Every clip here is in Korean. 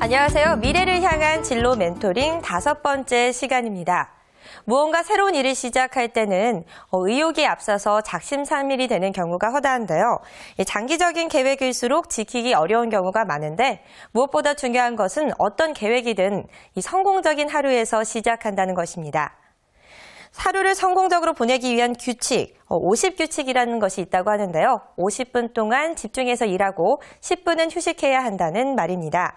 안녕하세요. 미래를 향한 진로 멘토링 다섯 번째 시간입니다. 무언가 새로운 일을 시작할 때는 어, 의욕이 앞서서 작심삼일이 되는 경우가 허다한데요. 장기적인 계획일수록 지키기 어려운 경우가 많은데 무엇보다 중요한 것은 어떤 계획이든 성공적인 하루에서 시작한다는 것입니다. 하루를 성공적으로 보내기 위한 규칙, 50 어, 규칙이라는 것이 있다고 하는데요. 50분 동안 집중해서 일하고 10분은 휴식해야 한다는 말입니다.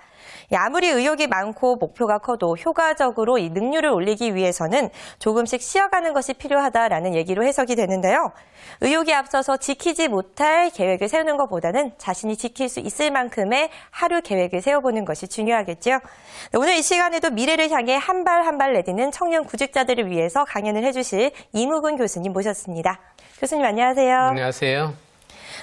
예, 아무리 의욕이 많고 목표가 커도 효과적으로 이 능률을 올리기 위해서는 조금씩 쉬어가는 것이 필요하다라는 얘기로 해석이 되는데요. 의욕이 앞서서 지키지 못할 계획을 세우는 것보다는 자신이 지킬 수 있을 만큼의 하루 계획을 세워보는 것이 중요하겠죠. 네, 오늘 이 시간에도 미래를 향해 한 발 한 발 내딛는 청년 구직자들을 위해서 강연을 해주실 이무근 교수님 모셨습니다. 교수님 안녕하세요. 안녕하세요.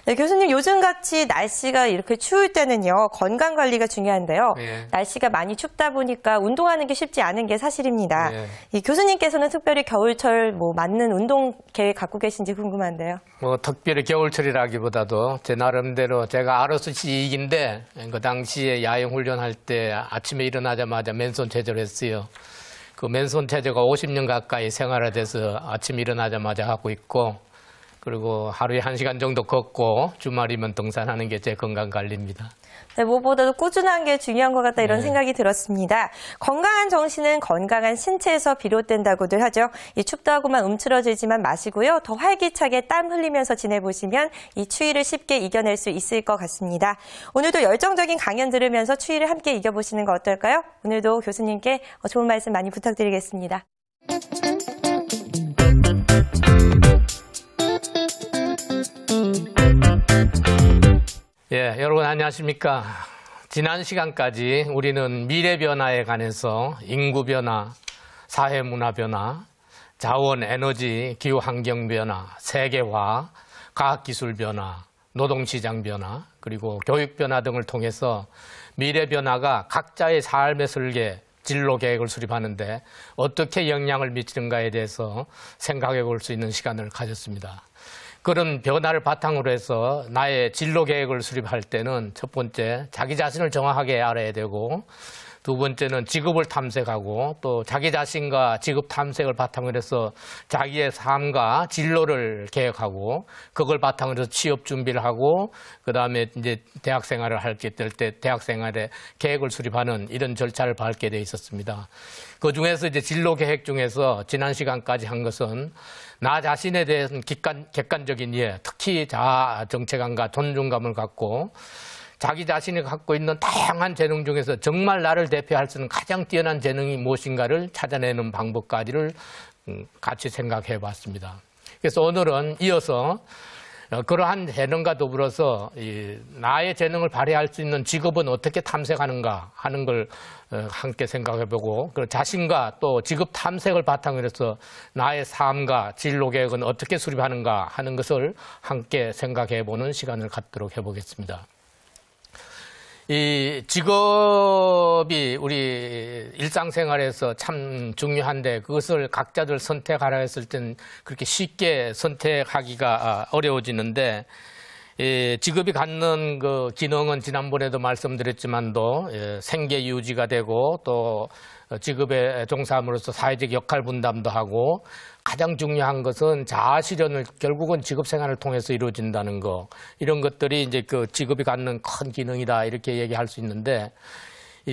네, 교수님 요즘 같이 날씨가 이렇게 추울 때는요 건강 관리가 중요한데요. 예. 날씨가 많이 춥다 보니까 운동하는 게 쉽지 않은 게 사실입니다. 예. 이 교수님께서는 특별히 겨울철 뭐 맞는 운동 계획 갖고 계신지 궁금한데요. 뭐 특별히 겨울철이라기보다도 제 나름대로 제가 아로스 지익인데 그 당시에 야영 훈련할 때 아침에 일어나자마자 맨손 체조를 했어요. 그 맨손 체조가 50년 가까이 생활화돼서 아침 에 일어나자마자 하고 있고 그리고 하루에 한시간 정도 걷고 주말이면 등산하는 게 제 건강 관리입니다. 네, 무엇보다도 꾸준한 게 중요한 것 같다 이런 네. 생각이 들었습니다. 건강한 정신은 건강한 신체에서 비롯된다고들 하죠. 이 춥다고만 움츠러들지만 마시고요. 더 활기차게 땀 흘리면서 지내보시면 이 추위를 쉽게 이겨낼 수 있을 것 같습니다. 오늘도 열정적인 강연 들으면서 추위를 함께 이겨보시는 거 어떨까요? 오늘도 교수님께 좋은 말씀 많이 부탁드리겠습니다. 여러분 안녕하십니까? 지난 시간까지 우리는 미래 변화에 관해서 인구 변화, 사회 문화 변화, 자원 에너지 기후 환경 변화, 세계화, 과학 기술 변화, 노동 시장 변화, 그리고 교육 변화 등을 통해서 미래 변화가 각자의 삶의 설계, 진로 계획을 수립하는데 어떻게 영향을 미치는가에 대해서 생각해 볼 수 있는 시간을 가졌습니다. 그런 변화를 바탕으로 해서 나의 진로 계획을 수립할 때는 첫 번째 자기 자신을 정확하게 알아야 되고 두 번째는 직업을 탐색하고 또 자기 자신과 직업 탐색을 바탕으로 해서 자기의 삶과 진로를 계획하고 그걸 바탕으로 해서 취업 준비를 하고 그다음에 이제 대학 생활을 할때될때 대학 생활에 계획을 수립하는 이런 절차를 밟게 돼 있었습니다. 그 중에서 이제 진로 계획 중에서 지난 시간까지 한 것은 나 자신에 대해서는 객관, 객관적인 이해, 특히 자아 정체감과 존중감을 갖고 자기 자신이 갖고 있는 다양한 재능 중에서 정말 나를 대표할 수 있는 가장 뛰어난 재능이 무엇인가를 찾아내는 방법까지를 음, 같이 생각해 봤습니다. 그래서 오늘은 이어서 어, 그러한 재능과 더불어서 나의 재능을 발휘할 수 있는 직업은 어떻게 탐색하는가 하는 걸 어, 함께 생각해보고 자신과 또 직업 탐색을 바탕으로 해서 나의 삶과 진로 계획은 어떻게 수립하는가 하는 것을 함께 생각해보는 시간을 갖도록 해보겠습니다. 이 직업이 우리 일상생활에서 참 중요한데 그것을 각자들 선택하라 했을 땐 그렇게 쉽게 선택하기가 아, 어려워지는데 예, 직업이 갖는 그 기능은 지난번에도 말씀드렸지만도 예, 생계 유지가 되고 또 직업에 종사함으로써 사회적 역할 분담도 하고 가장 중요한 것은 자아 실현을 결국은 직업 생활을 통해서 이루어진다는 거 이런 것들이 이제 그 직업이 갖는 큰 기능이다 이렇게 얘기할 수 있는데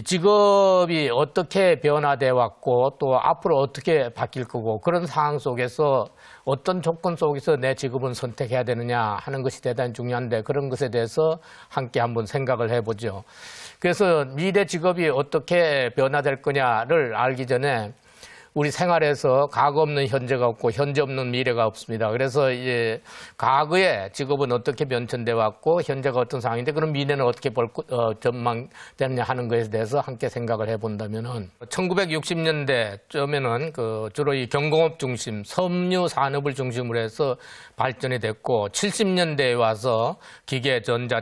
직업이 어떻게 변화돼 왔고 또 앞으로 어떻게 바뀔 거고 그런 상황 속에서 어떤 조건 속에서 내 직업은 선택해야 되느냐 하는 것이 대단히 중요한데 그런 것에 대해서 함께 한번 생각을 해보죠. 그래서 미래 직업이 어떻게 변화될 거냐를 알기 전에 우리 생활에서 과거 없는 현재가 없고 현재 없는 미래가 없습니다. 그래서 이제 과거에 직업은 어떻게 변천돼 왔고 현재가 어떤 상황인데 그럼 미래는 어떻게 벌, 어, 전망되느냐 하는 것에 대해서 함께 생각을 해본다면은 1960년대 쯤에는 그 주로 이 경공업 중심, 섬유 산업을 중심으로 해서 발전이 됐고 70년대에 와서 기계 전자